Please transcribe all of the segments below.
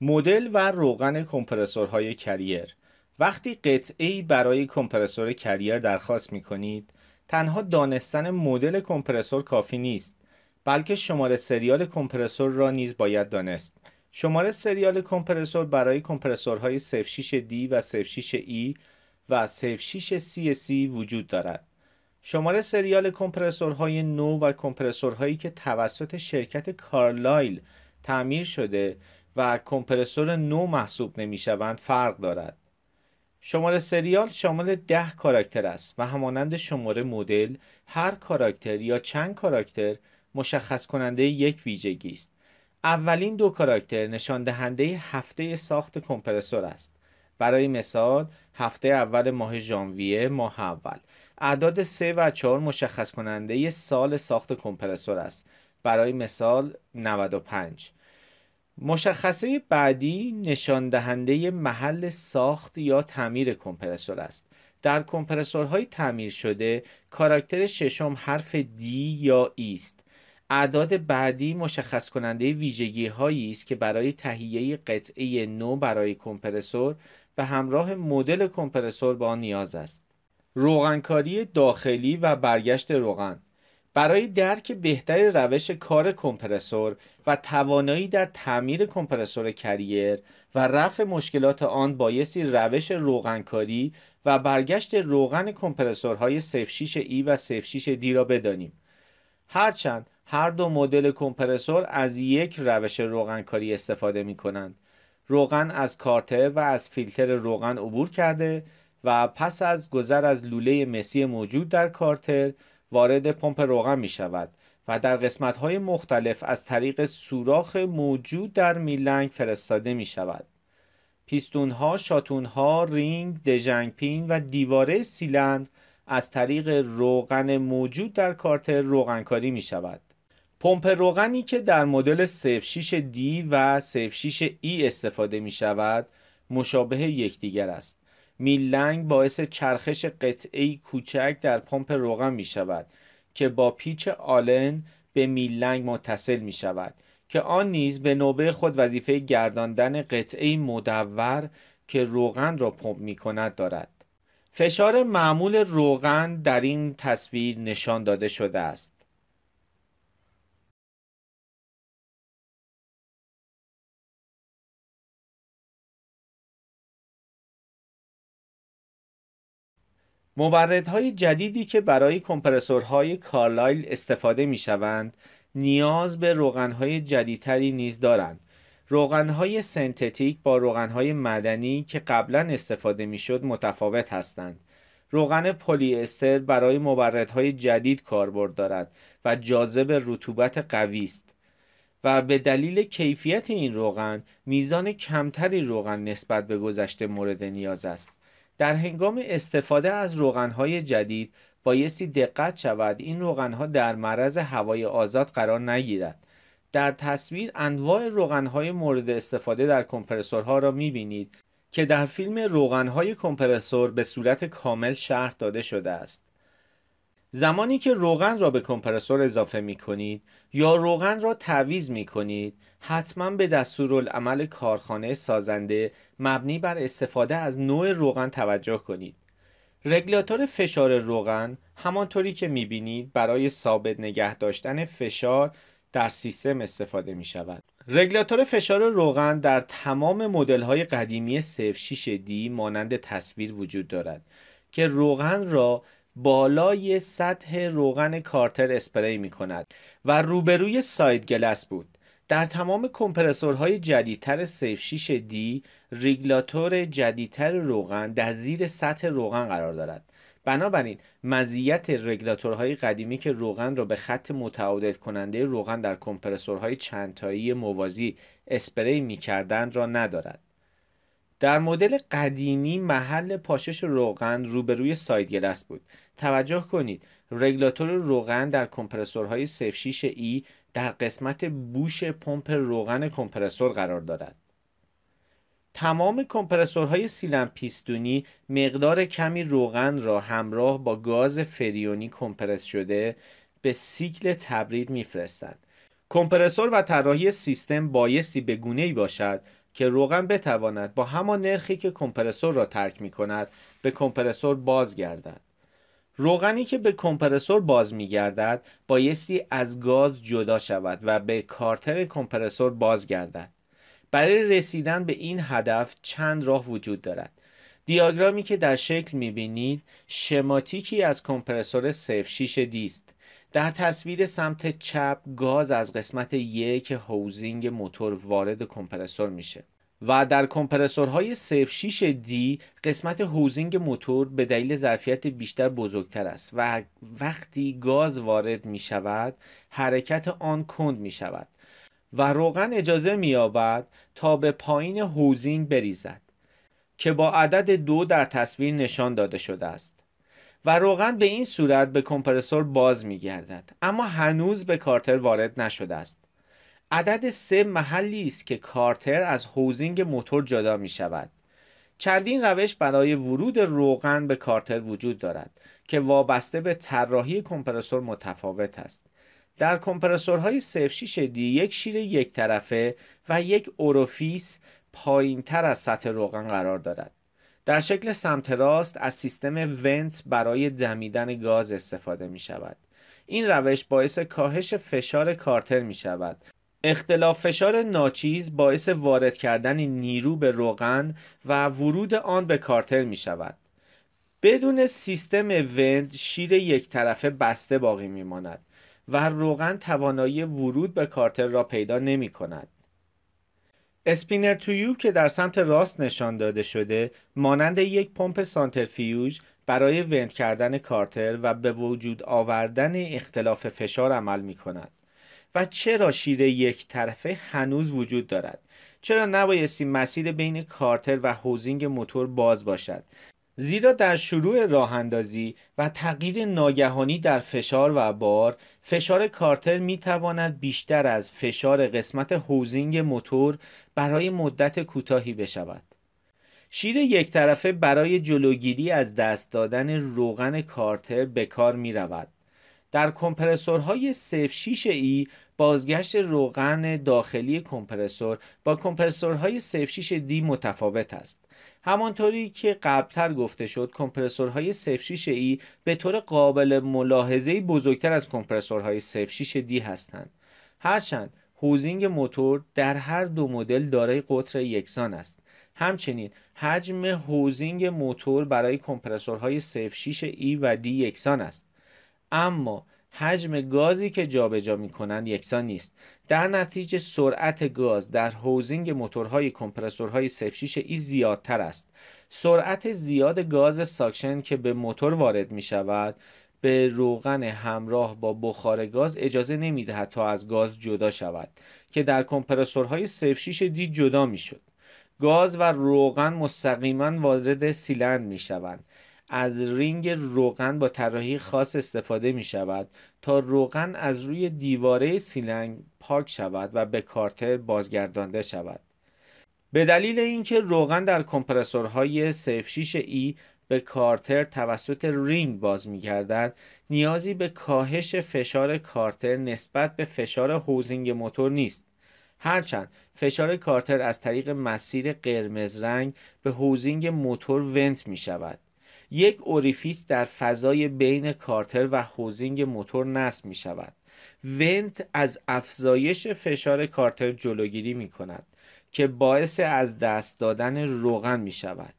مدل و روغن کمپرسورهای کریر وقتی قطعی برای کمپرسور کریر درخواست می کنید تنها دانستن مدل کمپرسور کافی نیست بلکه شماره سریال کمپرسور را نیز باید دانست شماره سریال کمپرسور برای کمپرسورهای 06D و 06E و 06CC وجود دارد شماره سریال کمپرسورهای نو و کمپرسورهایی که توسط شرکت کارلایل تعمیر شده و کمپرسور نو محسوب نمیشوند فرق دارد شماره سریال شامل ده کاراکتر است و همانند شماره مدل هر کاراکتر یا چند کاراکتر مشخص کننده یک ویژگی است اولین دو کاراکتر نشان دهنده هفته ساخت کمپرسور است برای مثال هفته اول ماه ژانویه ماه اول اعداد 3 و 4 مشخص کننده سال ساخت کمپرسور است برای مثال 95 مشخصه بعدی نشان دهنده محل ساخت یا تعمیر کمپرسور است. در کمپرسورهای تعمیر شده کاراکتر ششم حرف D یا E است. اعداد بعدی مشخص کننده ویژگی هایی است که برای تهیه قطعه نو برای کمپرسور به همراه مدل کمپرسور با نیاز است. روغنکاری داخلی و برگشت روغن برای درک بهتر روش کار کمپرسور و توانایی در تعمیر کمپرسور کریر و رفع مشکلات آن بایستی روش روغنکاری و برگشت روغن کمپرسورهای سفشیش ای و سفشیش دی را بدانیم هرچند هر دو مدل کمپرسور از یک روش روغنکاری استفاده می کنند روغن از کارتر و از فیلتر روغن عبور کرده و پس از گذر از لوله مسی موجود در کارتر وارد پمپ روغن می شود و در قسمت های مختلف از طریق سوراخ موجود در میلنگ فرستاده می شود. پیستون ها، شاتون ها، رینگ، دژنگ پین و دیواره سیلندر از طریق روغن موجود در کارت روغنکاری می شود. پمپ روغنی که در مدل 06 دی و 06 E استفاده می شود مشابه یکدیگر است. میلنگ باعث چرخش قطعی کوچک در پمپ روغن می شود که با پیچ آلن به میلنگ متصل می شود که آن نیز به نوبه خود وظیفه گرداندن قطعه مدور که روغن را پمپ می کند دارد. فشار معمول روغن در این تصویر نشان داده شده است. مبردهای جدیدی که برای کمپرسورهای کارلایل استفاده می شوند نیاز به روغنهای جدیدتری نیز دارند. روغنهای سنتتیک با روغنهای مدنی که قبلا استفاده می متفاوت هستند. روغن پلی استر برای مبردهای جدید کاربرد دارد و جاذب رطوبت قوی است و به دلیل کیفیت این روغن میزان کمتری روغن نسبت به گذشته مورد نیاز است. در هنگام استفاده از روغنهای جدید بایستی دقت شود این روغنها در معرض هوای آزاد قرار نگیرد در تصویر انواع روغنهای مورد استفاده در کمپرسورها را میبینید که در فیلم روغنهای کمپرسور به صورت کامل شرح داده شده است زمانی که روغن را به کمپرسور اضافه می کنید یا روغن را تعویض می کنید حتما به دستورالعمل کارخانه سازنده مبنی بر استفاده از نوع روغن توجه کنید. رگلاتور فشار روغن همانطوری که می بینید برای ثابت نگه داشتن فشار در سیستم استفاده می شود. رگلاتور فشار روغن در تمام مدل های قدیمی 06 d مانند تصویر وجود دارد که روغن را بالای سطح روغن کارتر اسپری می کند و روبروی ساید گلس بود. در تمام کمپرسورهای جدیدتر سیف 6 دی ریگلاتور جدیدتر روغن در زیر سطح روغن قرار دارد بنابراین مزیت رگلاتورهای قدیمی که روغن را به خط متعادل کننده روغن در کمپرسورهای چندتایی موازی اسپری می کردن را ندارد در مدل قدیمی محل پاشش روغن روبروی ساید گلس بود توجه کنید رگلاتور روغن در کمپرسورهای 06 ای در قسمت بوش پمپ روغن کمپرسور قرار دارد تمام کمپرسورهای سیلم پیستونی مقدار کمی روغن را همراه با گاز فریونی کمپرس شده به سیکل تبرید میفرستند. کمپرسور و طراحی سیستم بایستی به گونه ای باشد که روغن بتواند با همان نرخی که کمپرسور را ترک می کند به کمپرسور بازگردد. روغنی که به کمپرسور باز می گردد بایستی از گاز جدا شود و به کارتر کمپرسور بازگردد. برای رسیدن به این هدف چند راه وجود دارد. دیاگرامی که در شکل می بینید شماتیکی از کمپرسور 06 دیست. در تصویر سمت چپ گاز از قسمت یک هوزینگ موتور وارد کمپرسور میشه و در کمپرسورهای 06 دی قسمت هوزینگ موتور به دلیل ظرفیت بیشتر بزرگتر است و وقتی گاز وارد می شود حرکت آن کند می شود و روغن اجازه می یابد تا به پایین هوزینگ بریزد که با عدد دو در تصویر نشان داده شده است و روغن به این صورت به کمپرسور باز می گردد اما هنوز به کارتر وارد نشده است عدد سه محلی است که کارتر از هوزینگ موتور جدا می شود چندین روش برای ورود روغن به کارتر وجود دارد که وابسته به طراحی کمپرسور متفاوت است در کمپرسورهای 06 دی یک شیر یک طرفه و یک اوروفیس پایین تر از سطح روغن قرار دارد در شکل سمت راست از سیستم ونت برای دمیدن گاز استفاده می شود. این روش باعث کاهش فشار کارتر می شود. اختلاف فشار ناچیز باعث وارد کردن نیرو به روغن و ورود آن به کارتر می شود. بدون سیستم وند شیر یک طرفه بسته باقی می ماند و روغن توانایی ورود به کارتر را پیدا نمی کند. اسپینر تویوب که در سمت راست نشان داده شده مانند یک پمپ سانترفیوژ برای ونت کردن کارتر و به وجود آوردن اختلاف فشار عمل می کند. و چرا شیر یک طرفه هنوز وجود دارد چرا نبایستی مسیر بین کارتر و هوزینگ موتور باز باشد زیرا در شروع راه و تغییر ناگهانی در فشار و بار فشار کارتر می تواند بیشتر از فشار قسمت هوزینگ موتور برای مدت کوتاهی بشود. شیر یک طرفه برای جلوگیری از دست دادن روغن کارتر به کار می رود. در کمپرسورهای 06 ای بازگشت روغن داخلی کمپرسور با کمپرسورهای سیف 6 دی متفاوت است. همانطوری که قبلتر گفته شد کمپرسورهای سیف 6 ای به طور قابل ملاحظه بزرگتر از کمپرسورهای سیف 6 دی هستند. هرچند هوزینگ موتور در هر دو مدل دارای قطر یکسان است. همچنین حجم هوزینگ موتور برای کمپرسورهای سیف 6 ای و دی یکسان است. اما حجم گازی که جابجا می‌کنند یکسان نیست در نتیجه سرعت گاز در هوزینگ موتورهای کمپرسورهای سفشیش ای زیادتر است سرعت زیاد گاز ساکشن که به موتور وارد می شود به روغن همراه با بخار گاز اجازه نمی دهد تا از گاز جدا شود که در کمپرسورهای سفشیش دی جدا می گاز و روغن مستقیما وارد سیلند می از رینگ روغن با طراحی خاص استفاده می شود تا روغن از روی دیواره سیلنگ پاک شود و به کارتر بازگردانده شود به دلیل اینکه روغن در کمپرسورهای سیف 6 ای به کارتر توسط رینگ باز می گردد نیازی به کاهش فشار کارتر نسبت به فشار هوزینگ موتور نیست هرچند فشار کارتر از طریق مسیر قرمز رنگ به هوزینگ موتور ونت می شود یک اوریفیس در فضای بین کارتر و هوزینگ موتور نصب می شود ونت از افزایش فشار کارتر جلوگیری می کند که باعث از دست دادن روغن می شود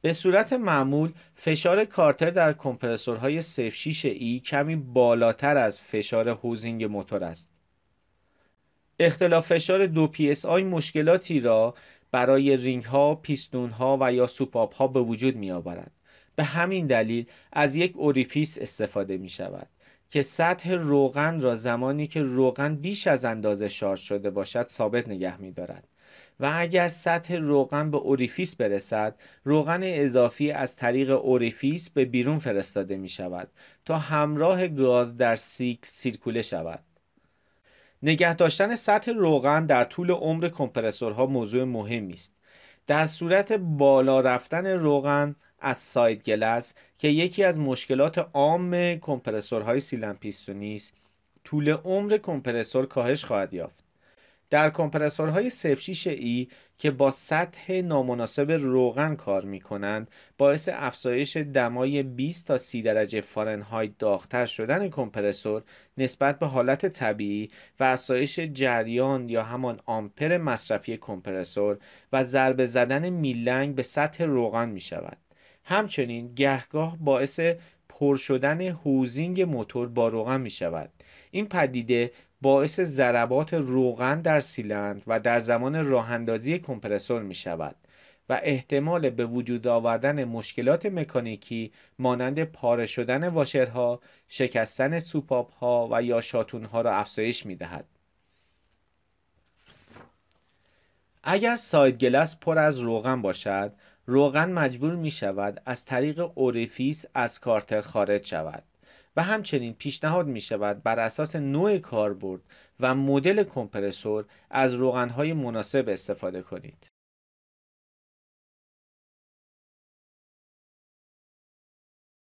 به صورت معمول فشار کارتر در کمپرسورهای 06 ای کمی بالاتر از فشار هوزینگ موتور است. اختلاف فشار دو PSI مشکلاتی را برای رینگ ها، پیستون ها و یا سوپاپ ها به وجود می آورد. به همین دلیل از یک اوریفیس استفاده می شود که سطح روغن را زمانی که روغن بیش از اندازه شارژ شده باشد ثابت نگه می دارد. و اگر سطح روغن به اوریفیس برسد روغن اضافی از طریق اوریفیس به بیرون فرستاده می شود تا همراه گاز در سیکل سیرکوله شود نگه داشتن سطح روغن در طول عمر کمپرسورها موضوع مهمی است در صورت بالا رفتن روغن از ساید گلس که یکی از مشکلات عام کمپرسورهای سیلن پیستونی است طول عمر کمپرسور کاهش خواهد یافت در کمپرسورهای 06 ای که با سطح نامناسب روغن کار می کنند باعث افزایش دمای 20 تا 30 درجه فارنهایت داغتر شدن کمپرسور نسبت به حالت طبیعی و افزایش جریان یا همان آمپر مصرفی کمپرسور و ضربه زدن میلنگ به سطح روغن می شود. همچنین گهگاه باعث پر شدن هوزینگ موتور با روغن می شود این پدیده باعث ضربات روغن در سیلند و در زمان راهاندازی کمپرسور می شود و احتمال به وجود آوردن مشکلات مکانیکی مانند پاره شدن واشرها، شکستن سوپاپ ها و یا شاتون ها را افزایش می دهد. اگر ساید پر از روغن باشد روغن مجبور می شود از طریق اوریفیس از کارتر خارج شود و همچنین پیشنهاد می شود بر اساس نوع کاربرد و مدل کمپرسور از های مناسب استفاده کنید.